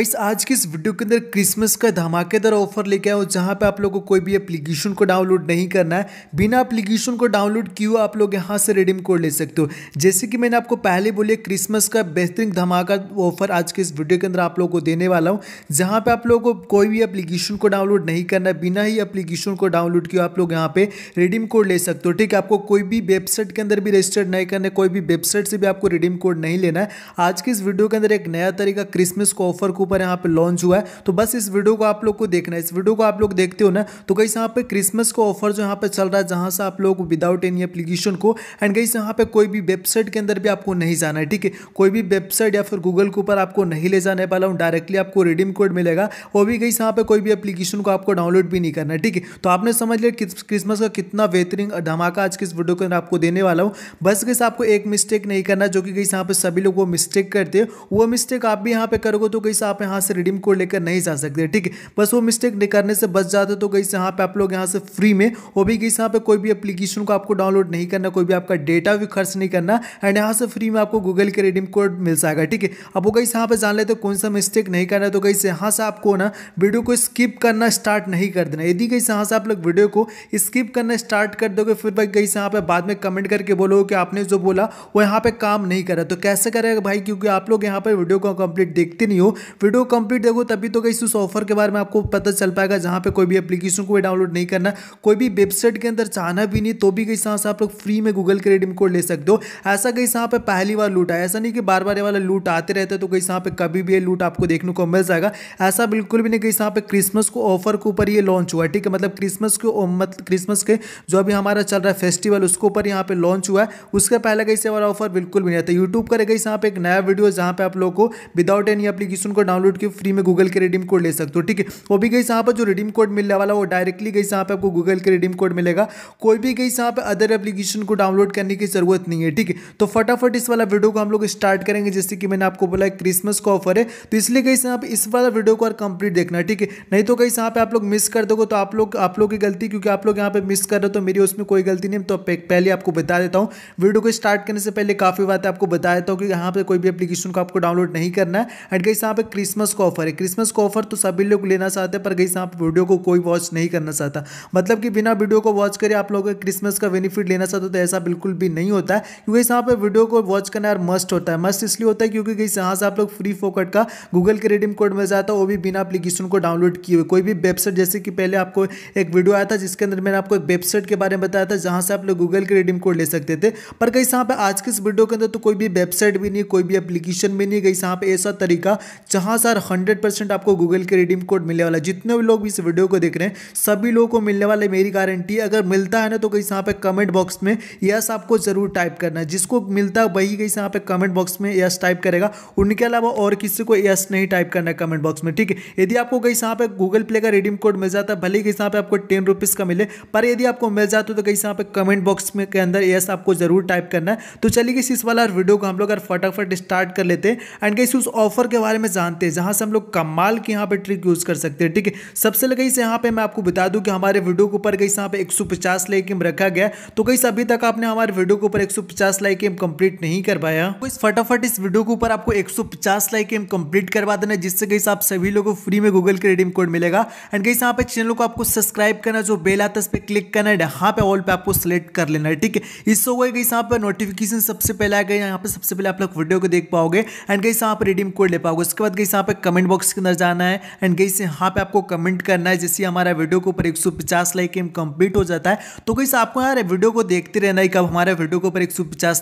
guys आज की इस वीडियो के अंदर क्रिसमस का धमाकेदार ऑफर लेके आया हूँ जहाँ पे आप लोगों को कोई भी एप्लीकेशन को डाउनलोड नहीं करना है बिना एप्लीकेशन को डाउनलोड किए आप लोग यहाँ से रिडीम कोड ले सकते हो जैसे कि मैंने आपको पहले बोले क्रिसमस का बेहतरीन धमाका ऑफर आज के इस वीडियो के अंदर आप लोग को देने वाला हूँ जहाँ पर आप लोगों को कोई भी अप्लीकेशन को डाउनलोड नहीं करना है बिना ही अप्लीकेशन को डाउनलोड किए आप लोग यहाँ पे रिडीम कोड ले सकते हो ठीक है आपको कोई भी वेबसाइट के अंदर भी रजिस्टर्ड नहीं करना है कोई भी वेबसाइट से भी आपको रिडीम कोड नहीं लेना है आज के इस वीडियो के अंदर एक नया तरीका क्रिसमस को ऑफर को ऊपर यहाँ पे लॉन्च हुआ है तो बस इस वीडियो को आप लोग को देखना है इस वीडियो को आप लोग देखते हो ना तो कहीं यहाँ पे क्रिसमस का ऑफर जो यहाँ पे चल रहा है जहाँ से आप लोग विदाउट एनी एप्लीकेशन को एंड कहीं यहाँ पे कोई भी वेबसाइट के अंदर भी आपको नहीं जाना है ठीक है कोई भी वेबसाइट या फिर गूगल के ऊपर आपको नहीं ले जाने वाला हूँ डायरेक्टली आपको रिडीम कोड मिलेगा वो भी कहीं यहाँ पर कोई भी एप्लीकेशन को आपको डाउनलोड भी नहीं करना है ठीक है तो आपने समझ लिया क्रिसमस का कितना बेहतरीन धमाका आज के इस वीडियो के अंदर आपको देने वाला हूँ बस कैसे आपको एक मिस्टेक नहीं करना जो कि कहीं यहाँ पर सभी लोग वो मिस्टेक करते हैं वो मिस्टेक आप भी यहाँ पे करोगे तो कैसे आप आप यहाँ से रिडीम कोड लेकर नहीं जा सकते ठीक है बस वो मिस्टेक नहीं करने से बच जाते तो गई यहाँ पे आप लोग यहाँ से फ्री में वो भी गई यहाँ पे कोई भी एप्लीकेशन को आपको डाउनलोड नहीं करना कोई भी आपका डेटा भी खर्च नहीं करना एंड यहाँ से फ्री में आपको गूगल के रिडीम कोड मिल जाएगा ठीक है अब वो गई यहाँ पे जान लेते कौन सा मिस्टेक नहीं करना तो गई यहाँ से आपको ना वीडियो को स्किप करना स्टार्ट नहीं कर देना यदि गई यहाँ से आप लोग वीडियो को स्किप करना स्टार्ट कर दोगे फिर भाई गई यहाँ पे बाद में कमेंट करके बोलो कि आपने जो बोला वो यहाँ पे काम नहीं करा तो कैसे करेगा भाई क्योंकि आप लोग यहाँ पर वीडियो को कंप्लीट देखते नहीं हो वीडियो कंप्लीट देखो तभी तो कहीं उस ऑफर के बारे में आपको पता चल पाएगा जहाँ पे कोई भी एप्लीकेशन को डाउनलोड नहीं करना कोई भी वेबसाइट के अंदर चाहना भी नहीं तो भी कहीं से आप लोग फ्री में गूगल के रेडिम कोड ले सकते हो ऐसा कहीं यहाँ पे पहली बार लूट आया ऐसा नहीं कि बार बार ये वाला लूट आते रहते तो कहीं यहाँ पे कभी भी ये लूट आपको देखने को मिल जाएगा ऐसा बिल्कुल भी नहीं कहीं यहाँ पे क्रिसमस को ऑफर के ऊपर ये लॉन्च हुआ है ठीक है मतलब क्रिसमस के मतलब क्रिसमस के जो अभी हमारा चल रहा है फेस्टिवल उसके ऊपर यहाँ पे लॉन्च हुआ है उसके पहले कहीं से वाला ऑफर बिल्कुल भी नहीं आता यूट्यूब करेगा इस यहाँ पे एक नया वीडियो जहाँ पे आप लोग को विदाउट एनी एप्लीकेशन को डाउनलोड किए फ्री में गूगल के रिडीम कोड ले सकते हो ठीक है वो भी गई यहाँ पर जो रिडीम कोड मिलने वाला वो डायरेक्टली गई यहाँ पर आपको गूगल के रिडीम कोड मिलेगा कोई भी गई यहाँ पर अदर एप्लीकेशन को डाउनलोड करने की जरूरत नहीं है ठीक है तो फटाफट इस वाला वीडियो को हम लोग स्टार्ट करेंगे जैसे कि मैंने आपको बोला क्रिसमस का ऑफर है तो इसलिए गई यहाँ पर इस वाला वीडियो को और कंप्लीट देखना ठीक है नहीं तो कहीं यहाँ पर आप लोग मिस कर दोगे तो आप लोग आप लोग की गलती क्योंकि आप लोग यहाँ पर मिस कर रहे हो तो मेरी उसमें कोई गलती नहीं तो पहले आपको बता देता हूँ वीडियो को स्टार्ट करने से पहले काफ़ी बातें आपको बता देता हूँ कि यहाँ पर कोई भी एप्लीकेशन को आपको डाउनलोड नहीं करना है एंड कहीं यहाँ पर क्रिसमस का ऑफर है क्रिसमस का ऑफर तो सभी लोग लेना चाहते हैं पर गई आप वीडियो को कोई वॉच नहीं करना चाहता मतलब कि बिना वीडियो को वॉच करे आप लोग क्रिसमस का बेनिफिट लेना चाहते हो तो ऐसा बिल्कुल भी नहीं होता है क्योंकि यहाँ पर वीडियो को वॉच करना यार मस्ट होता है मस्ट इसलिए होता है क्योंकि गई यहाँ से आप लोग फ्री फोकट का गूगल के रिडीम कोड में जाता है वो भी बिना अपलीकेशन को डाउनलोड किए हुए कोई भी वेबसाइट जैसे कि पहले आपको एक वीडियो आया था जिसके अंदर मैंने आपको एक वेबसाइट के बारे में बताया था जहाँ से आप लोग गूगल के रिडीम कोड ले सकते थे पर कहीं यहाँ पर आज के इस वीडियो के अंदर तो कोई भी वेबसाइट भी नहीं कोई भी अपलीकेशन भी नहीं गई यहाँ पर ऐसा तरीका जहाँ हाँ सर हंड्रेड परसेंट आपको गूगल के रिडीम कोड मिलने वाला है जितने भी लोग इस वीडियो को देख रहे हैं सभी लोगों को मिलने वाले मेरी गारंटी अगर मिलता है ना तो कहीं यहाँ पे कमेंट बॉक्स में यस आपको ज़रूर टाइप करना है जिसको मिलता है वही कहीं यहाँ पे कमेंट बॉक्स में यस टाइप करेगा उनके अलावा और किसी को यस नहीं टाइप करना है कमेंट बॉक्स में ठीक है यदि आपको कहीं यहाँ पे गूगल प्ले का रिडीम कोड मिल जाता है भले ही कहीं यहाँ पे आपको टेन रुपीज़ का मिले पर यदि आपको मिल जाता है तो कहीं यहाँ पे कमेंट बॉक्स में के अंदर यस आपको ज़रूर टाइप करना है तो चलिए किसी इस वाला वीडियो को हम लोग अगर फटाफट स्टार्ट कर लेते हैं एंड कहीं उस ऑफर के बारे में जानते जानते हैं जहां से हम लोग कमाल के यहाँ पे ट्रिक यूज़ कर सकते हैं ठीक है सबसे लगे इस यहाँ पे मैं आपको बता दूं कि हमारे वीडियो के ऊपर कहीं यहाँ पे 150 लाइक एम रखा गया तो कहीं अभी तक आपने हमारे वीडियो के ऊपर 150 लाइक एम कंप्लीट नहीं कर पाया तो इस फटाफट इस वीडियो के ऊपर आपको 150 लाइक एम कंप्लीट करवा देना जिससे कहीं आप सभी लोगों को फ्री में गूगल के रिडीम कोड मिलेगा एंड कहीं यहाँ पे चैनल को आपको सब्सक्राइब करना जो बेल आता है उस पर क्लिक करना है यहाँ पे ऑल पे आपको सेलेक्ट कर लेना है ठीक है इससे हुआ कहीं यहाँ पर नोटिफिकेशन सबसे पहले आ गए यहाँ पे सबसे पहले आप लोग वीडियो को देख पाओगे एंड कहीं यहाँ पर रिडीम कोड ले पाओगे उसके बाद कहीं गईस यहाँ पे कमेंट बॉक्स के अंदर जाना है एंड गईस यहाँ पे आपको कमेंट करना है जैसे हमारा वीडियो को ऊपर एक लाइक एम कंप्लीट हो जाता है तो गईस आपको यार वीडियो को देखते रहना है कब हमारे वीडियो को ऊपर एक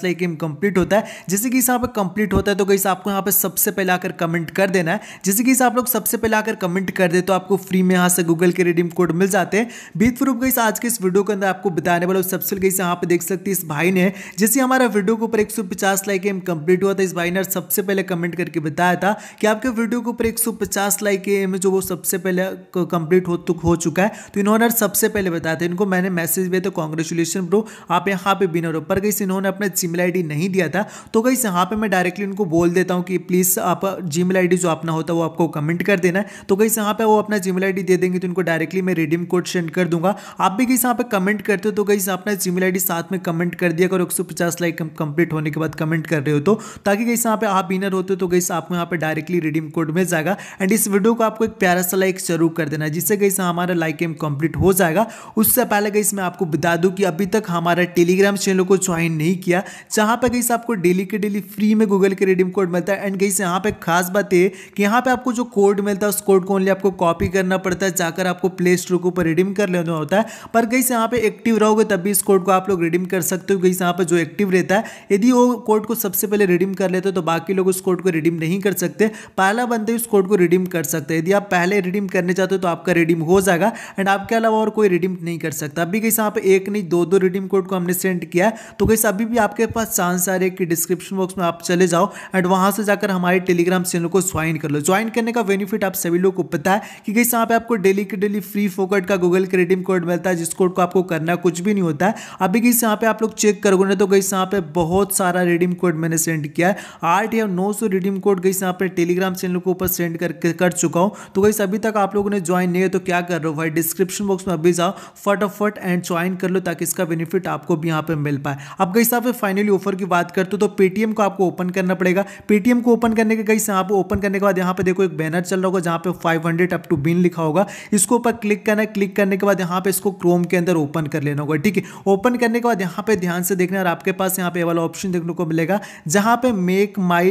लाइक एम कंप्लीट होता है जैसे कि यहाँ पर कंप्लीट होता है तो गईस आपको यहाँ पर सबसे पहले आकर कमेंट कर देना है जैसे कि आप लोग सबसे पहले आकर कमेंट कर दे तो आपको फ्री में यहाँ से गूगल के रिडीम कोड मिल जाते हैं बीत प्रूफ गई आज के इस वीडियो के अंदर आपको बताने वाले सबसे गई यहाँ पर देख सकते इस भाई ने जैसे हमारा वीडियो को ऊपर 150 लाइक एम कंप्लीट हुआ था इस भाई ने सबसे पहले कमेंट करके बताया था कि आपके वीडियो के ऊपर 150 लाइक के में जो वो सबसे पहले कंप्लीट हो तो हो चुका है तो इन्होंने सबसे पहले बताया था इनको मैंने मैसेज दिया था कॉन्ग्रेचुलेशन ब्रो आप यहाँ पे बिनर हो पर कहीं इन्होंने अपना जीमेल आई नहीं दिया था तो कहीं यहाँ पे मैं डायरेक्टली इनको बोल देता हूँ कि प्लीज़ आप जीमेल आई जो अपना होता है वो आपको कमेंट कर देना है तो कहीं यहाँ पे वो अपना जीमेल आई दे देंगे तो इनको डायरेक्टली मैं रिडीम कोड सेंड कर दूंगा आप भी कहीं यहाँ पे कमेंट करते हो तो गई अपना जीमेल आई साथ में कमेंट कर दिया करो एक लाइक कंप्लीट होने के बाद कमेंट कर रहे हो तो ताकि कहीं यहाँ पे आप बिनर होते हो तो कहीं आपको यहाँ पे डायरेक्टली रिडीम लिंक कोड मिल जाएगा एंड इस वीडियो को आपको एक प्यारा सा लाइक जरूर कर देना जिससे कहीं हमारा लाइक एम कंप्लीट हो जाएगा उससे पहले कहीं मैं आपको बता दूँ कि अभी तक हमारा टेलीग्राम चैनल को ज्वाइन नहीं किया जहाँ पर कहीं आपको डेली के डेली फ्री में गूगल के रिडीम कोड मिलता है एंड कहीं यहाँ पर खास बात है कि यहाँ पर आपको जो कोड मिलता है उस कोड को ओनली आपको कॉपी करना पड़ता है जाकर आपको प्ले स्टोर के ऊपर रिडीम कर लेना होता है पर कहीं यहाँ पे एक्टिव रहोगे तब भी इस कोड को आप लोग रिडीम कर सकते हो कहीं यहाँ पर जो एक्टिव रहता है यदि वो कोड को सबसे पहले रिडीम कर लेते हो तो बाकी लोग उस कोड को रिडीम नहीं कर सकते पर पहला बंदा इस कोड को रिडीम कर सकते हैं यदि आप पहले रिडीम करने चाहते हो तो आपका रिडीम हो जाएगा एंड आपके अलावा और कोई रिडीम नहीं कर सकता अभी कैसे यहाँ पे एक नहीं दो दो रिडीम कोड को हमने सेंड किया तो कैसे अभी भी आपके पास चांस आ रहे कि डिस्क्रिप्शन बॉक्स में आप चले जाओ एंड वहाँ से जाकर हमारे टेलीग्राम चैनल को ज्वाइन कर लो ज्वाइन करने का बेनिफिट आप सभी लोग को पता है कि कैसे यहाँ पे आपको डेली के डेली फ्री फोकट का गूगल के रिडीम कोड मिलता है जिस कोड को आपको करना कुछ भी नहीं होता है अभी कैसे यहाँ पे आप लोग चेक करोगे तो कैसे यहाँ पे बहुत सारा रिडीम कोड मैंने सेंड किया है आठ या नौ सौ रिडीम कोड कैसे यहाँ पे टेलीग्राम चैनल इन के ऊपर सेंड कर, कर चुका हूँ तो गाइस अभी तक आप लोगों ने ज्वाइन नहीं है तो क्या कर रहे हो भाई डिस्क्रिप्शन बॉक्स में अभी जाओ फटाफट एंड ज्वाइन कर लो ताकि इसका बेनिफिट आपको भी यहाँ पर मिल पाए अब गई साहब फाइनली ऑफर की बात करते हो तो पेटीएम को आपको ओपन करना पड़ेगा पेटीएम को ओपन करने के कई यहाँ ओपन करने के बाद यहाँ पर देखो एक बैनर चल रहा होगा जहाँ पे फाइव अप टू बिन लिखा होगा इसको ऊपर क्लिक करना है क्लिक करने के बाद यहाँ पे इसको क्रोम के अंदर ओपन कर लेना होगा ठीक है ओपन करने के बाद यहाँ पे ध्यान से देखना और आपके पास यहाँ पे वाला ऑप्शन देखने को मिलेगा जहां पे मेक माई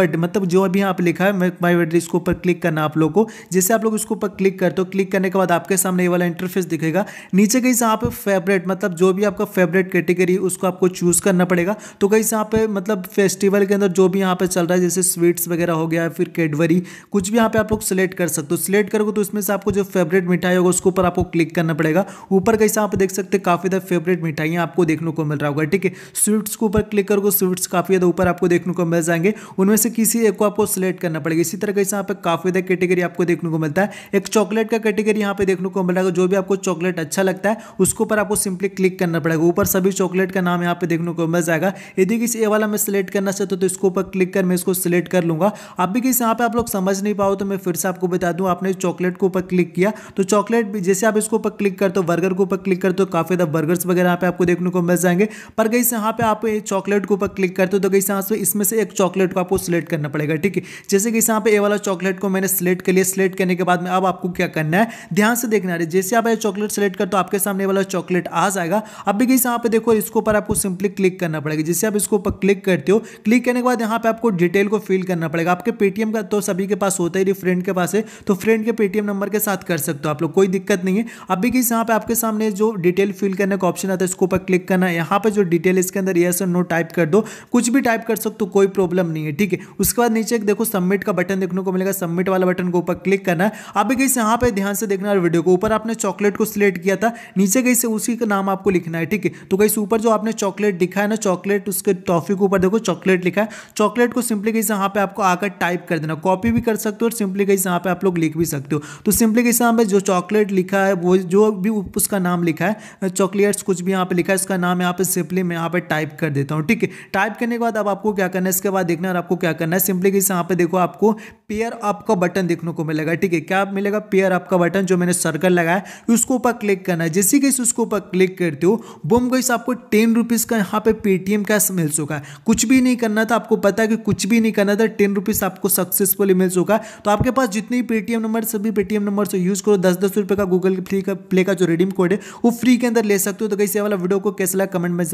बट मतलब जो अभी यहाँ पे लिखा है है मेक माई वेट इसके ऊपर क्लिक करना आप लोगों को जैसे आप लोग इसके ऊपर क्लिक करते हो क्लिक करने के बाद आपके सामने ये वाला इंटरफेस दिखेगा नीचे कहीं से आप फेवरेट मतलब जो भी आपका फेवरेट कैटेगरी उसको आपको चूज़ करना पड़ेगा तो कहीं से आप मतलब फेस्टिवल के अंदर जो भी यहाँ पे चल रहा है जैसे स्वीट्स वगैरह हो गया फिर कैडवरी कुछ भी यहाँ पे आप लोग सिलेक्ट कर सकते हो सिलेक्ट करोगे तो इसमें से आपको जो फेवरेट मिठाई होगा उसके ऊपर आपको क्लिक करना पड़ेगा ऊपर कहीं से आप देख सकते हैं काफ़ी ज़्यादा फेवरेट मिठाइयाँ आपको देखने को मिल रहा होगा ठीक है स्वीट्स के ऊपर क्लिक करोगे स्वीट्स काफ़ी ज़्यादा ऊपर आपको देखने को मिल जाएंगे उनमें से किसी एक को आपको सिलेक्ट करना करना पड़ेगा इसी तरह से यहाँ पे काफ़ी ज़्यादा कैटेगरी आपको देखने को मिलता है एक चॉकलेट का कैटेगरी यहाँ पे देखने को मिल रहा है जो भी आपको चॉकलेट अच्छा लगता है उसके ऊपर आपको सिंपली क्लिक करना पड़ेगा ऊपर सभी चॉकलेट का नाम यहाँ पे देखने को मिल जाएगा यदि किसी ए वाला मैं सिलेक्ट करना चाहता तो इसके ऊपर क्लिक कर मैं इसको सिलेक्ट कर लूंगा आप भी किसी यहाँ पे आप लोग समझ नहीं पाओ तो मैं फिर से आपको बता दूँ आपने चॉकलेट के ऊपर क्लिक किया तो चॉकलेट जैसे आप इसके ऊपर क्लिक करते हो बर्गर के ऊपर क्लिक करते हो काफ़ी ज़्यादा बर्गर्स वगैरह यहाँ पे आपको देखने को मिल जाएंगे पर गई यहाँ पे आप चॉकलेट के ऊपर क्लिक करते हो तो कहीं से इसमें से एक चॉकलेट को आपको सिलेक्ट करना पड़ेगा ठीक है जैसे तरीके से यहाँ पे ये वाला चॉकलेट को मैंने सिलेक्ट कर लिया सिलेक्ट करने के बाद में अब आपको क्या करना है ध्यान से देखना है जैसे आप ये चॉकलेट सेलेक्ट कर तो आपके सामने वाला चॉकलेट आ जाएगा अब भी कहीं यहाँ पे देखो इसके ऊपर आपको सिंपली क्लिक करना पड़ेगा जैसे आप इसके ऊपर क्लिक करते हो क्लिक करने के बाद यहाँ पे आपको डिटेल को फिल करना पड़ेगा आपके पेटीएम का तो सभी के पास होता ही फ्रेंड के पास है तो फ्रेंड के पेटीएम नंबर के साथ कर सकते हो आप लोग कोई दिक्कत नहीं है अभी भी कहीं यहाँ पे आपके सामने जो डिटेल फिल करने का ऑप्शन आता है इसके ऊपर क्लिक करना है यहाँ पर जो डिटेल इसके अंदर ये नो टाइप कर दो कुछ भी टाइप कर सकते हो कोई प्रॉब्लम नहीं है ठीक है उसके बाद नीचे देखो सबमिट सबमिट का बटन देखने को मिलेगा सबमिट वाला बटन को ऊपर क्लिक करना है आप भी कहीं से यहाँ पर ध्यान से देखना है वीडियो को ऊपर आपने चॉकलेट को सिलेक्ट किया था नीचे कहीं से उसी का नाम आपको लिखना है ठीक है तो कहीं ऊपर जो आपने चॉकलेट लिखा है ना चॉकलेट उसके टॉफी के ऊपर देखो चॉकलेट लिखा है चॉकलेट को सिंपली कहीं से यहाँ पर आपको आकर टाइप कर देना कॉपी भी कर सकते हो और सिंपली कहीं से यहाँ पर आप लोग लिख भी सकते हो तो सिंपली कहीं से यहाँ जो चॉकलेट लिखा है वो जो भी उसका नाम लिखा है चॉकलेट्स कुछ भी यहाँ पर लिखा है उसका नाम यहाँ पर सिंपली मैं यहाँ पर टाइप कर देता हूँ ठीक है टाइप करने के बाद अब आपको क्या करना है इसके बाद देखना है और आपको क्या करना है सिंपली कहीं से यहाँ पर देखो आप आपको पेयर अप का बटन देखने को मिलेगा ठीक है क्या मिलेगा पेयर अप का बटन जो मैंने सर्कल लगाया उसको ऊपर क्लिक करना है जैसे कि उसको ऊपर क्लिक करते हो बुम गई आपको टेन रुपीज़ का यहाँ पे पेटीएम कैश मिल चुका है कुछ भी नहीं करना था आपको पता है कि कुछ भी नहीं करना था टेन रुपीज़ आपको सक्सेसफुली मिल चुका है तो आपके पास जितने भी पेटीएम नंबर सभी पेटीएम नंबर से यूज़ करो दस दस रुपये का गूगल प्ले का जो रिडीम कोड है वो फ्री के अंदर ले सकते हो तो कैसे वाला वीडियो को कैसे लगा कमेंट में